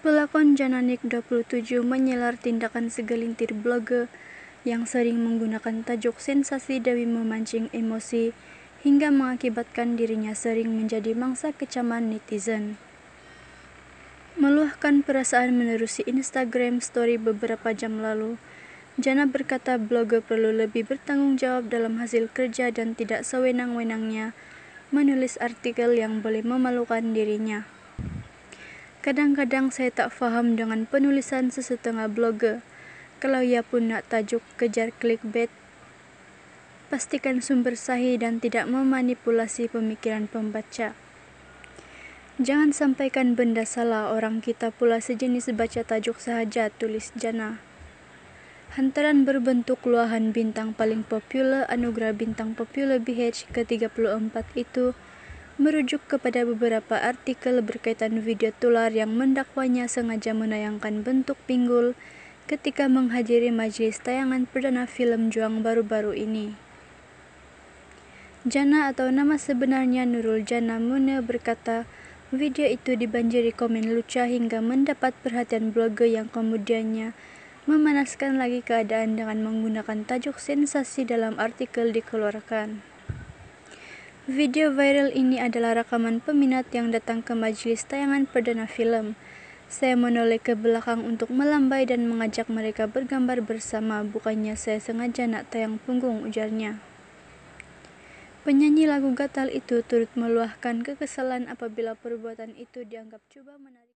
Pelakon Jananik 27 menyelar tindakan segelintir blogger yang sering menggunakan tajuk sensasi demi memancing emosi hingga mengakibatkan dirinya sering menjadi mangsa kecaman netizen. Meluahkan perasaan menerusi Instagram story beberapa jam lalu, Jana berkata blogger perlu lebih bertanggung jawab dalam hasil kerja dan tidak sewenang-wenangnya menulis artikel yang boleh memalukan dirinya. Kadang-kadang saya tak faham dengan penulisan sesetengah blogger. Kalau ia pun nak tajuk kejar clickbait, pastikan sumber sahih dan tidak memanipulasi pemikiran pembaca. Jangan sampaikan benda salah, orang kita pula sejenis baca tajuk sahaja, tulis Jana. Hantaran berbentuk luahan bintang paling populer anugerah bintang populer BH ke-34 itu merujuk kepada beberapa artikel berkaitan video tular yang mendakwanya sengaja menayangkan bentuk pinggul ketika menghadiri majelis tayangan perdana film Juang baru-baru ini. Jana atau nama sebenarnya Nurul Jana Mune berkata, video itu dibanjiri komen lucu hingga mendapat perhatian blogger yang kemudiannya memanaskan lagi keadaan dengan menggunakan tajuk sensasi dalam artikel dikeluarkan. Video viral ini adalah rekaman peminat yang datang ke majelis tayangan perdana film. Saya menoleh ke belakang untuk melambai dan mengajak mereka bergambar bersama, bukannya saya sengaja nak tayang punggung ujarnya. Penyanyi lagu gatal itu turut meluahkan kekesalan apabila perbuatan itu dianggap coba menarik